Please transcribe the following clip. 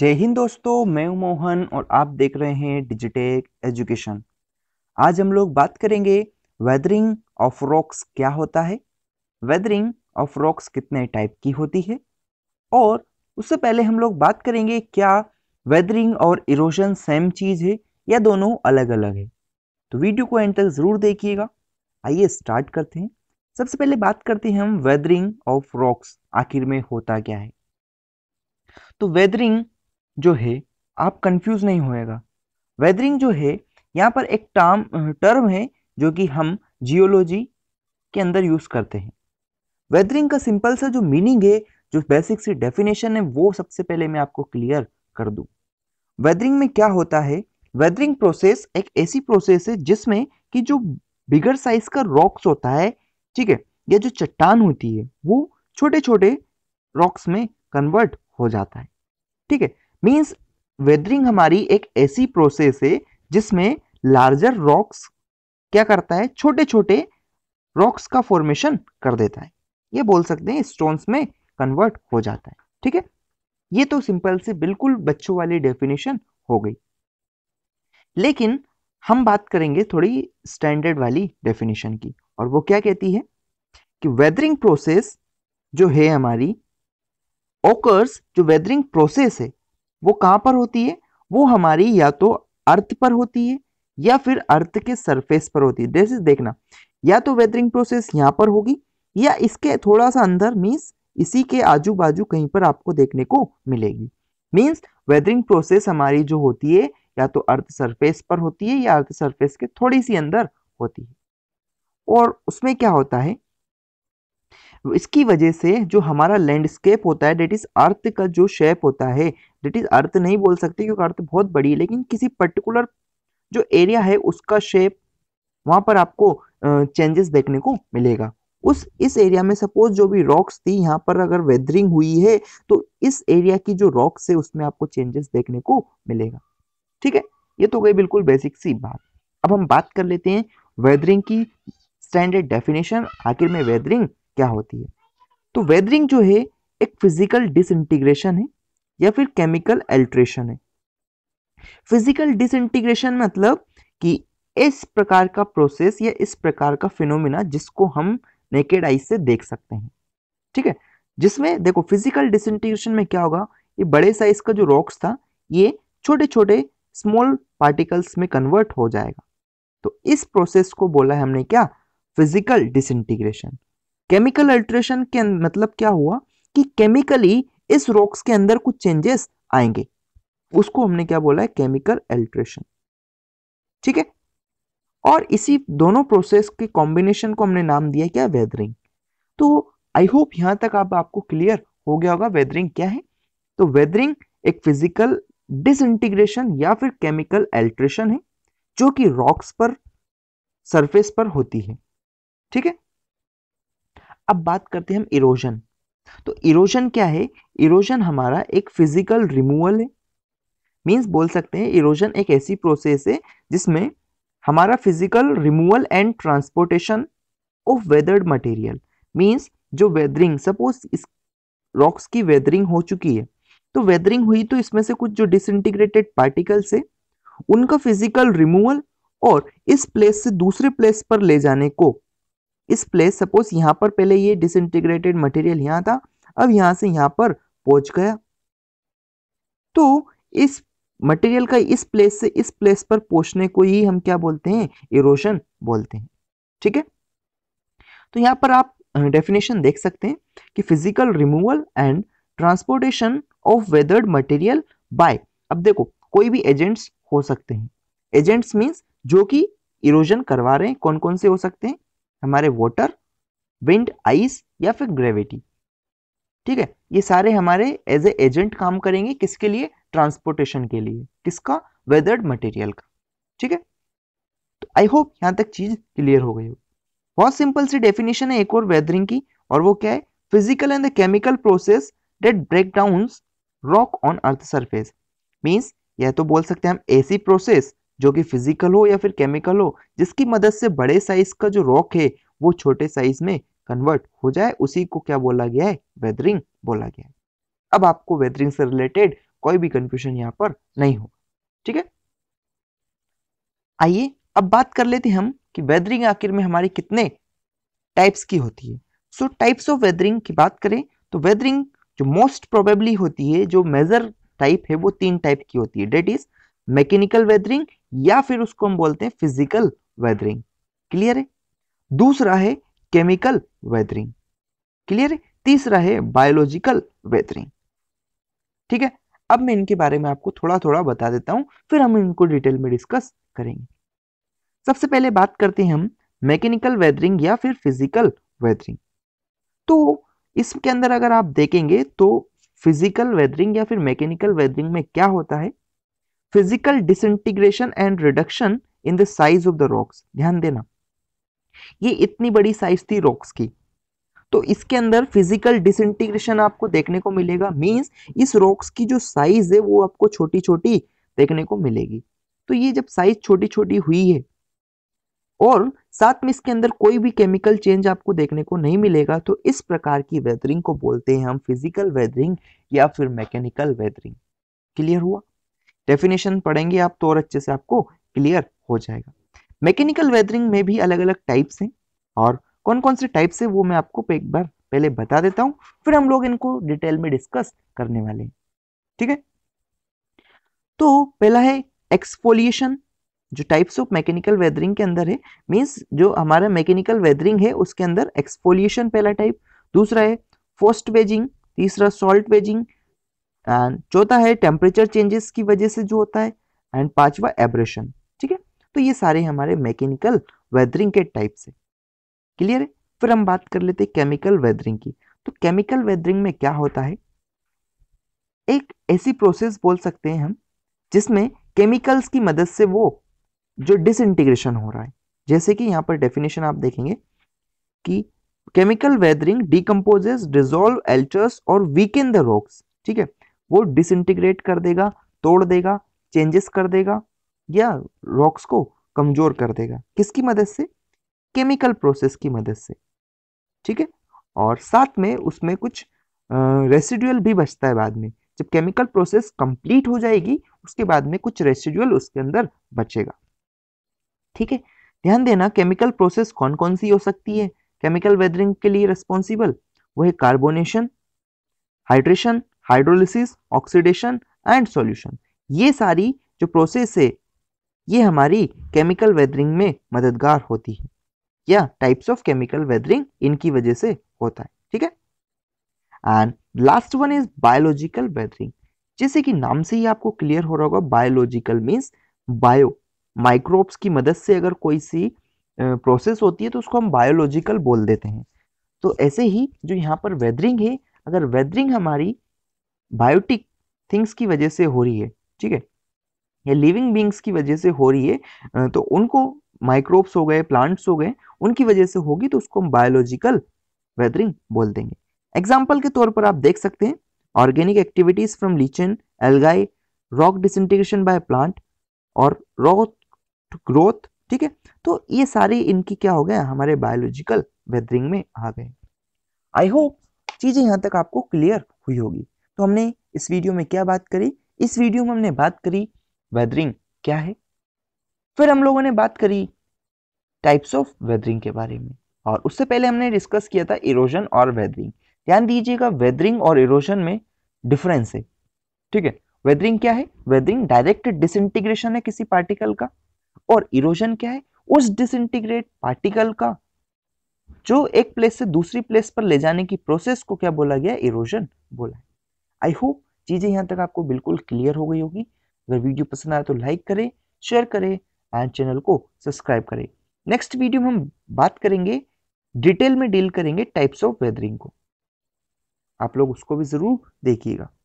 जय हिंद दोस्तों मैं हूं मोहन और आप देख रहे हैं डिजिटेक एजुकेशन आज हम लोग बात करेंगे वेदरिंग ऑफ रॉक्स क्या होता है वेदरिंग ऑफ रॉक्स कितने टाइप की होती है और उससे पहले हम लोग बात करेंगे क्या वेदरिंग और इरोशन सेम चीज़ है या दोनों अलग अलग है तो वीडियो को एंड तक ज़रूर देखिएगा आइए स्टार्ट करते हैं सबसे पहले बात करते हैं हम वेदरिंग ऑफ रॉक्स आखिर में होता क्या है तो वेदरिंग जो है आप कंफ्यूज नहीं होएगा वेदरिंग जो है यहाँ पर एक टर्म टर्म है जो कि हम जियोलॉजी के अंदर यूज़ करते हैं वेदरिंग का सिंपल सा जो मीनिंग है जो बेसिक सी डेफिनेशन है वो सबसे पहले मैं आपको क्लियर कर दू वेदरिंग में क्या होता है वेदरिंग प्रोसेस एक ऐसी प्रोसेस है जिसमें कि जो बिगर साइज का रॉक्स होता है ठीक है या जो चट्टान होती है वो छोटे छोटे रॉक्स में कन्वर्ट हो जाता है ठीक है मीन्स वेदरिंग हमारी एक ऐसी प्रोसेस है जिसमें लार्जर रॉक्स क्या करता है छोटे छोटे रॉक्स का फॉर्मेशन कर देता है ये बोल सकते हैं स्टोन्स में कन्वर्ट हो जाता है ठीक है ये तो सिंपल से बिल्कुल बच्चों वाली डेफिनेशन हो गई लेकिन हम बात करेंगे थोड़ी स्टैंडर्ड वाली डेफिनेशन की और वो क्या कहती है कि वेदरिंग प्रोसेस जो है हमारी ओकर्स जो वेदरिंग प्रोसेस है वो कहाँ पर होती है वो हमारी या तो अर्थ पर होती है या फिर अर्थ के सरफेस पर होती है जैसे देखना या तो वेदरिंग प्रोसेस यहाँ पर होगी या इसके थोड़ा सा अंदर मीन्स इसी के आजू बाजू कहीं पर आपको देखने को मिलेगी मीन्स वेदरिंग प्रोसेस हमारी जो होती है या तो अर्थ सरफेस पर होती है या अर्थ सरफेस के थोड़ी सी अंदर होती है और उसमें क्या होता है इसकी वजह से जो हमारा लैंडस्केप होता है डेट इज़ अर्थ का जो शेप होता है डेट इज़ अर्थ नहीं बोल सकते क्योंकि अर्थ बहुत बड़ी है लेकिन किसी पर्टिकुलर जो एरिया है उसका शेप वहां पर आपको चेंजेस देखने को मिलेगा उस इस एरिया में सपोज जो भी रॉक्स थी यहाँ पर अगर वेदरिंग हुई है तो इस एरिया की जो रॉक्स है उसमें आपको चेंजेस देखने को मिलेगा ठीक है ये तो गई बिल्कुल बेसिक सी बात अब हम बात कर लेते हैं वेदरिंग की स्टैंडर्ड डेफिनेशन आखिर में वेदरिंग क्या होती है तो वेदरिंग जो है एक फिजिकल डिसइंटीग्रेशन है या फिर केमिकल एल्ट्रेशन है फिजिकल डिसइंटीग्रेशन मतलब कि इस प्रकार का प्रोसेस या इस प्रकार का फिनोमिना जिसको हम नेकेड आई से देख सकते हैं ठीक है जिसमें देखो फिजिकल डिसइंटीग्रेशन में क्या होगा ये बड़े साइज का जो रॉक्स था ये छोटे छोटे स्मॉल पार्टिकल्स में कन्वर्ट हो जाएगा तो इस प्रोसेस को बोला है हमने क्या फिजिकल डिसइंटीग्रेशन केमिकल अल्ट्रेशन के अं-, मतलब क्या हुआ कि केमिकली इस रॉक्स के अंदर कुछ चेंजेस आएंगे उसको हमने क्या बोला है केमिकल अल्ट्रेशन ठीक है और इसी दोनों प्रोसेस के कॉम्बिनेशन को हमने नाम दिया क्या वेदरिंग तो आई होप यहां तक आप आपको क्लियर हो गया होगा वेदरिंग क्या है तो वेदरिंग एक फिजिकल डिसइंटीग्रेशन या फिर केमिकल एल्ट्रेशन है जो कि रॉक्स पर सरफेस पर होती है ठीक है अब बात करते हैं हम इरोजन तो इरोजन क्या है इरोजन हमारा एक फिजिकल रिमूवल है मीन्स बोल सकते हैं इरोजन एक ऐसी प्रोसेस है जिसमें हमारा physical removal and transportation of weathered material means जो वेदरिंग सपोज इस रॉक्स की वेदरिंग हो चुकी है तो वेदरिंग हुई तो इसमें से कुछ जो डिसइंटीग्रेटेड पार्टिकल्स है उनका फिजिकल रिमूवल और इस प्लेस से दूसरे प्लेस पर ले जाने को इस प्लेस सपोज यहाँ पर पहले ये डिस इंटीग्रेटेड मटेरियल यहाँ था अब यहाँ से यहाँ पर पहुंच गया तो इस मटेरियल का इस प्लेस से इस प्लेस पर पहुंचने को ही हम क्या बोलते हैं इरोशन बोलते हैं ठीक है तो यहाँ पर आप डेफिनेशन देख सकते हैं कि physical removal and transportation of weathered material by अब देखो कोई भी एजेंट्स हो सकते हैं एजेंट्स मीन्स जो कि इरोजन करवा रहे हैं कौन कौन से हो सकते हैं हमारे वाटर विंड आइस या फिर ग्रेविटी ठीक है ये सारे हमारे एज ए एजेंट काम करेंगे किसके लिए ट्रांसपोर्टेशन के लिए किसका वेदर्ड मटेरियल का ठीक है तो आई होप यहाँ तक चीज क्लियर हो गई हो बहुत सिंपल सी डेफिनेशन है एक और वेदरिंग की और वो क्या है physical and the chemical process that break down rock on earth surface means यह तो बोल सकते हैं हम ऐसी प्रोसेस जो कि फिजिकल हो या फिर केमिकल हो जिसकी मदद से बड़े साइज का जो रॉक है वो छोटे साइज में कन्वर्ट हो जाए उसी को क्या बोला गया है वेदरिंग बोला गया है अब आपको वेदरिंग से रिलेटेड कोई भी कंफ्यूजन यहाँ पर नहीं होगा ठीक है आइए अब बात कर लेते हैं हम कि वेदरिंग आखिर में हमारी कितने टाइप्स की होती है सो टाइप्स ऑफ वेदरिंग की बात करें तो वेदरिंग जो मोस्ट प्रोबेबली होती है जो मेजर टाइप है वो तीन टाइप की होती है डेट इज मैकेनिकल वेदरिंग या फिर उसको हम बोलते हैं फिजिकल वेदरिंग क्लियर है दूसरा है केमिकल वेदरिंग क्लियर है तीसरा है बायोलॉजिकल वेदरिंग ठीक है अब मैं इनके बारे में आपको थोड़ा थोड़ा बता देता हूं फिर हम इनको डिटेल में डिस्कस करेंगे सबसे पहले बात करते हैं हम मैकेनिकल वेदरिंग या फिर फिजिकल वेदरिंग तो इसके अंदर अगर आप देखेंगे तो फिजिकल वेदरिंग या फिर मैकेनिकल वेदरिंग में क्या होता है physical disintegration and reduction in the size of the rocks ध्यान देना ये इतनी बड़ी साइज थी रॉक्स की तो इसके अंदर फिजिकल डिसइंटीग्रेशन आपको देखने को मिलेगा मींस इस रॉक्स की जो साइज है वो आपको छोटी छोटी देखने को मिलेगी तो ये जब साइज छोटी छोटी हुई है और साथ में इसके अंदर कोई भी केमिकल चेंज आपको देखने को नहीं मिलेगा तो इस प्रकार की वेदरिंग को बोलते हैं हम फिजिकल वेदरिंग या फिर मैकेनिकल वेदरिंग क्लियर हुआ डेफिनेशन पढ़ेंगे आप तो और अच्छे से आपको क्लियर हो जाएगा मैकेनिकल वेदरिंग में भी अलग अलग टाइप्स हैं और कौन कौन से टाइप्स है वो मैं आपको एक बार पहले बता देता हूँ फिर हम लोग इनको डिटेल में डिस्कस करने वाले हैं ठीक है तो पहला है एक्सफोलिएशन जो टाइप्स ऑफ मैकेनिकल वेदरिंग के अंदर है मीन्स जो हमारा मैकेनिकल वेदरिंग है उसके अंदर एक्सफोलिएशन पहला टाइप दूसरा है फोस्ट वेजिंग तीसरा सॉल्ट वेजिंग एंड चौथा है टेम्परेचर चेंजेस की वजह से जो होता है एंड पांचवा एब्रेशन ठीक है तो ये सारे हमारे मैकेनिकल वेदरिंग के टाइप से क्लियर है फिर हम बात कर लेते हैं केमिकल वेदरिंग की तो केमिकल वेदरिंग में क्या होता है एक ऐसी प्रोसेस बोल सकते हैं हम जिसमें केमिकल्स की मदद से वो जो डिसइंटीग्रेशन हो रहा है जैसे कि यहाँ पर डेफिनेशन आप देखेंगे कि chemical weathering decomposes dissolve alters और वीकेन द रॉक्स ठीक है वो डिसइंटीग्रेट कर देगा तोड़ देगा चेंजेस कर देगा या रॉक्स को कमज़ोर कर देगा किसकी मदद से केमिकल प्रोसेस की मदद से ठीक है और साथ में उसमें कुछ रेसिड्यूअल भी बचता है बाद में जब केमिकल प्रोसेस कंप्लीट हो जाएगी उसके बाद में कुछ रेसिड्यूअल उसके अंदर बचेगा ठीक है ध्यान देना केमिकल प्रोसेस कौन कौन सी हो सकती है केमिकल वेदरिंग के लिए रिस्पॉन्सिबल वो है carbonation hydration hydrolysis oxidation and solution ये सारी जो प्रोसेस है ये हमारी केमिकल वेदरिंग में मददगार होती है या टाइप्स ऑफ केमिकल वेदरिंग इनकी वजह से होता है ठीक है and last one is biological weathering जैसे कि नाम से ही आपको क्लियर हो रहा होगा बायोलॉजिकल मीन्स बायो माइक्रोब्स की मदद से अगर कोई सी प्रोसेस होती है तो उसको हम बायोलॉजिकल बोल देते हैं तो ऐसे ही जो यहाँ पर वेदरिंग है अगर वेदरिंग हमारी बायोटिक थिंग्स की वजह से हो रही है ठीक है ये लिविंग बींग्स की वजह से हो रही है तो उनको माइक्रोब्स हो गए प्लांट्स हो गए उनकी वजह से होगी तो उसको हम बायोलॉजिकल वेदरिंग बोल देंगे एग्जाम्पल के तौर पर आप देख सकते हैं organic activities from lichen algae rock disintegration by plant और रॉक ग्रोथ ठीक है तो ये सारे इनकी क्या हो गया हमारे बायोलॉजिकल वेदरिंग में आ गए आई होप चीज़ें यहाँ तक आपको क्लियर हुई होगी तो हमने इस वीडियो में क्या बात करी इस वीडियो में हमने बात करी वेदरिंग क्या है फिर हम लोगों ने बात करी टाइप्स ऑफ वेदरिंग के बारे में और उससे पहले हमने डिस्कस किया था इरोजन और वेदरिंग ध्यान दीजिएगा वेदरिंग और इरोजन में डिफरेंस है ठीक है वेदरिंग क्या है वेदरिंग डायरेक्ट डिसइंटीग्रेशन है किसी पार्टिकल का और इरोजन क्या है उस डिसइंटीग्रेट पार्टिकल का जो एक प्लेस से दूसरी प्लेस पर ले जाने की प्रोसेस को क्या बोला गया इरोजन बोला आई होप चीज़ें यहाँ तक आपको बिल्कुल क्लियर हो गई होगी अगर वीडियो पसंद आया तो लाइक करें शेयर करें एंड चैनल को सब्सक्राइब करें नेक्स्ट वीडियो में हम बात करेंगे डिटेल में डील करेंगे टाइप्स ऑफ वेदरिंग को आप लोग उसको भी ज़रूर देखिएगा